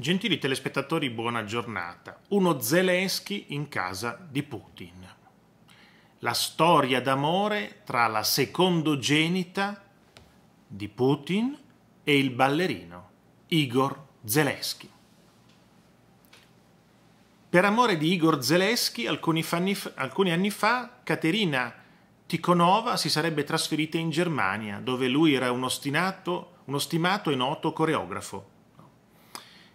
Gentili telespettatori, buona giornata. Uno Zelensky in casa di Putin. La storia d'amore tra la secondogenita di Putin e il ballerino Igor Zelensky. Per amore di Igor Zelensky, alcuni, alcuni anni fa, Caterina Tikhonova si sarebbe trasferita in Germania, dove lui era un ostinato, uno stimato e noto coreografo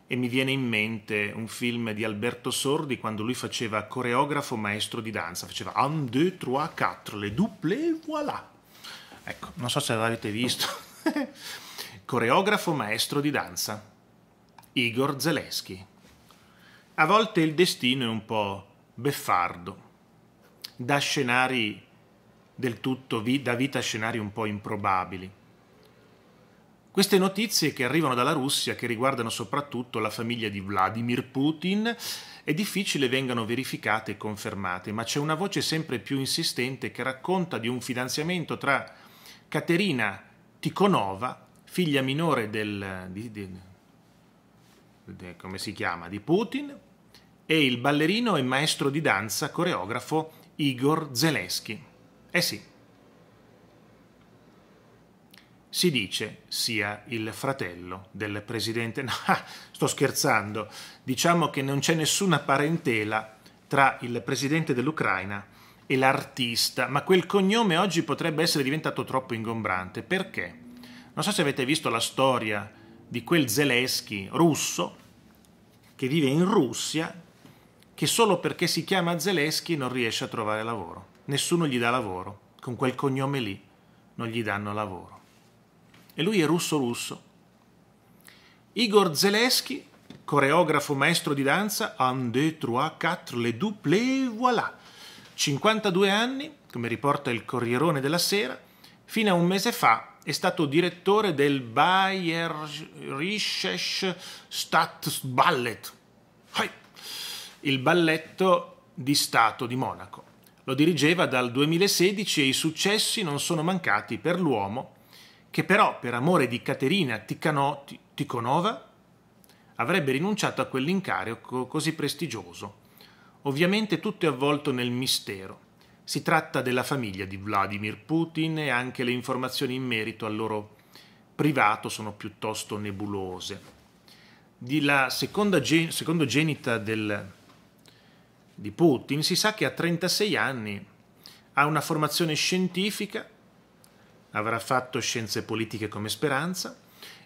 e mi viene in mente un film di Alberto Sordi quando lui faceva coreografo maestro di danza, faceva un, deux, trois, quatre, le double, voilà. Ecco, non so se l'avete visto. coreografo maestro di danza, Igor Zelensky. A volte il destino è un po' beffardo, da scenari del tutto, da vita a scenari un po' improbabili. Queste notizie che arrivano dalla Russia, che riguardano soprattutto la famiglia di Vladimir Putin, è difficile vengano verificate e confermate, ma c'è una voce sempre più insistente che racconta di un fidanzamento tra Caterina Tikhonova, figlia minore del, di, di, di, chiama, di Putin, e il ballerino e maestro di danza coreografo Igor Zelensky. Eh sì, si dice sia il fratello del presidente. No, sto scherzando, diciamo che non c'è nessuna parentela tra il presidente dell'Ucraina e l'artista, ma quel cognome oggi potrebbe essere diventato troppo ingombrante. Perché? Non so se avete visto la storia di quel Zelensky russo che vive in Russia, che solo perché si chiama Zelensky non riesce a trovare lavoro. Nessuno gli dà lavoro, con quel cognome lì non gli danno lavoro e lui è russo-russo. Igor Zelensky, coreografo maestro di danza, un, deux, trois, quatre, le double, voilà. 52 anni, come riporta il Corrierone della Sera, fino a un mese fa è stato direttore del Bayerisches Staatsballet, il balletto di Stato di Monaco. Lo dirigeva dal 2016 e i successi non sono mancati per l'uomo che però per amore di Caterina Ticcano, Ticonova avrebbe rinunciato a quell'incarico così prestigioso. Ovviamente tutto è avvolto nel mistero. Si tratta della famiglia di Vladimir Putin e anche le informazioni in merito al loro privato sono piuttosto nebulose. Di la seconda gen- secondogenita del, di Putin si sa che a 36 anni ha una formazione scientifica avrà fatto scienze politiche come speranza,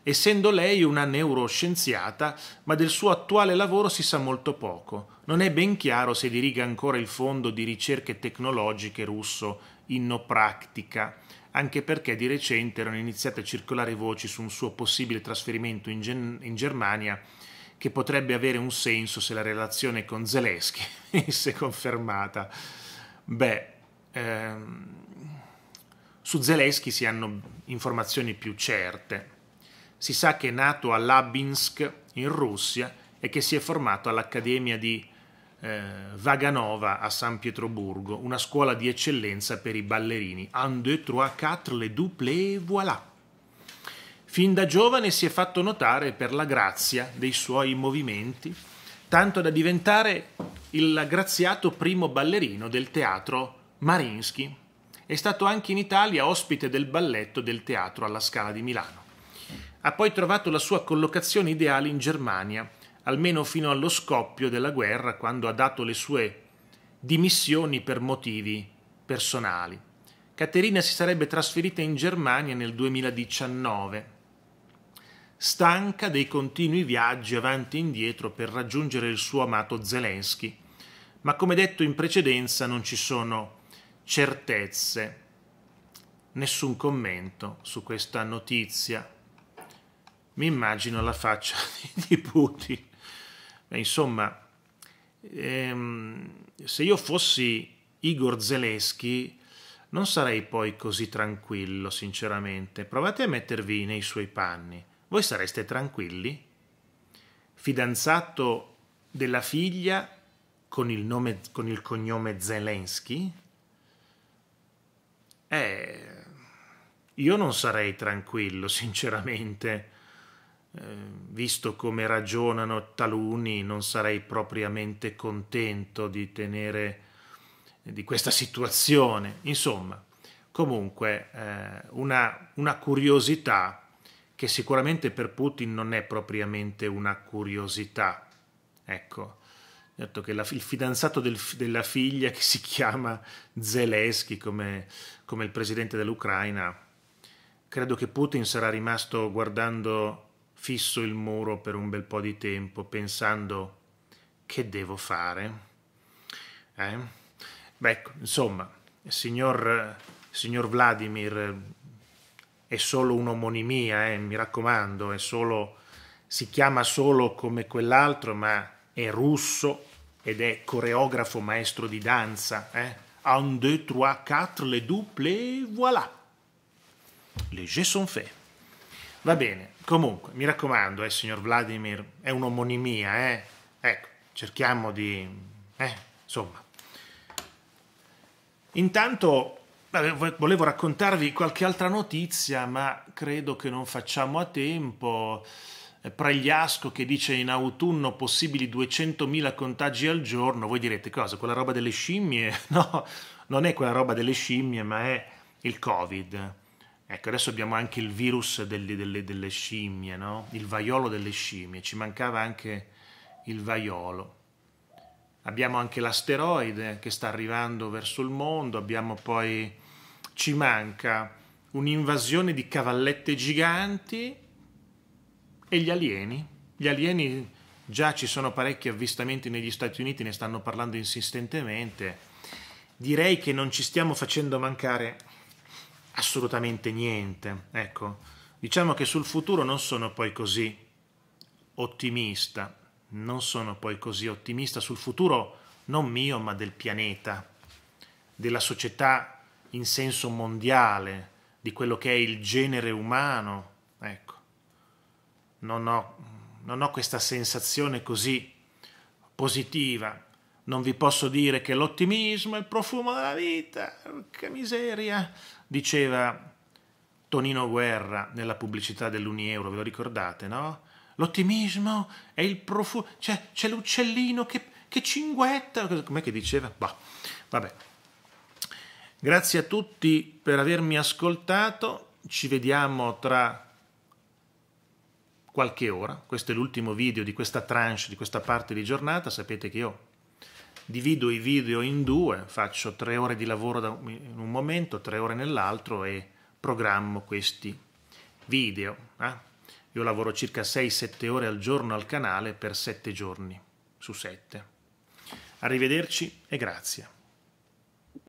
essendo lei una neuroscienziata, ma del suo attuale lavoro si sa molto poco. Non è ben chiaro se diriga ancora il fondo di ricerche tecnologiche russo Innopraktica, anche perché di recente erano iniziate a circolare voci su un suo possibile trasferimento in, Gen- in Germania che potrebbe avere un senso se la relazione con Zelensky venisse confermata. Beh, ehm, su Zelensky si hanno informazioni più certe. Si sa che è nato a Labinsk, in Russia, e che si è formato all'Accademia di eh, Vaganova a San Pietroburgo, una scuola di eccellenza per i ballerini. Un, deux, trois, quatre, le double et voilà. Fin da giovane si è fatto notare per la grazia dei suoi movimenti, tanto da diventare il graziato primo ballerino del teatro Marinsky è stato anche in Italia ospite del balletto del teatro alla Scala di Milano. Ha poi trovato la sua collocazione ideale in Germania, almeno fino allo scoppio della guerra, quando ha dato le sue dimissioni per motivi personali. Caterina si sarebbe trasferita in Germania nel 2019, stanca dei continui viaggi avanti e indietro per raggiungere il suo amato Zelensky. Ma come detto in precedenza non ci sono certezze. Nessun commento su questa notizia. Mi immagino la faccia di Putin. Beh, insomma, ehm, se io fossi Igor Zelensky, non sarei poi così tranquillo, sinceramente. Provate a mettervi nei suoi panni. Voi sareste tranquilli? Fidanzato della figlia con il, nome, con il cognome Zelensky? Eh, io non sarei tranquillo, sinceramente. Eh, visto come ragionano taluni, non sarei propriamente contento di tenere di questa situazione. Insomma, comunque eh, una, una curiosità che sicuramente per Putin non è propriamente una curiosità. Ecco, detto che la, il fidanzato del, della figlia che si chiama Zelensky come, come il presidente dell'Ucraina, credo che Putin sarà rimasto guardando fisso il muro per un bel po' di tempo pensando che devo fare? Eh? Beh, ecco, insomma, signor, signor, Vladimir è solo un'omonimia, eh, mi raccomando, solo, si chiama solo come quell'altro, ma è russo ed è coreografo maestro di danza. Eh? Un, deux, trois, quatre, les doubles, voilà. Les jeux sont faits. Va bene, comunque, mi raccomando, eh, signor Vladimir, è un'omonimia, eh? Ecco, cerchiamo di... Eh, insomma. Intanto volevo raccontarvi qualche altra notizia, ma credo che non facciamo a tempo. Eh, eh, Pregliasco che dice in autunno possibili 200.000 contagi al giorno, voi direte cosa? Quella roba delle scimmie? No, non è quella roba delle scimmie, ma è il Covid. Ecco, adesso abbiamo anche il virus delle, delle, delle scimmie, no? Il vaiolo delle scimmie, ci mancava anche il vaiolo. Abbiamo anche l'asteroide che sta arrivando verso il mondo, abbiamo poi, ci manca un'invasione di cavallette giganti, e gli alieni? Gli alieni già ci sono parecchi avvistamenti negli Stati Uniti, ne stanno parlando insistentemente. Direi che non ci stiamo facendo mancare assolutamente niente. Ecco, diciamo che sul futuro non sono poi così ottimista, non sono poi così ottimista sul futuro non mio, ma del pianeta, della società in senso mondiale, di quello che è il genere umano non ho, non ho questa sensazione così positiva. Non vi posso dire che l'ottimismo è il profumo della vita, che miseria, diceva Tonino Guerra nella pubblicità dell'Uni Euro, ve lo ricordate, no? L'ottimismo è il profumo, cioè c'è l'uccellino che, che cinguetta, com'è che diceva? Bah, vabbè. Grazie a tutti per avermi ascoltato, ci vediamo tra qualche ora. Questo è l'ultimo video di questa tranche, di questa parte di giornata. Sapete che io divido i video in due, faccio tre ore di lavoro in un momento, tre ore nell'altro e programmo questi video. Eh? Io lavoro circa 6-7 ore al giorno al canale per 7 giorni su 7. Arrivederci e grazie.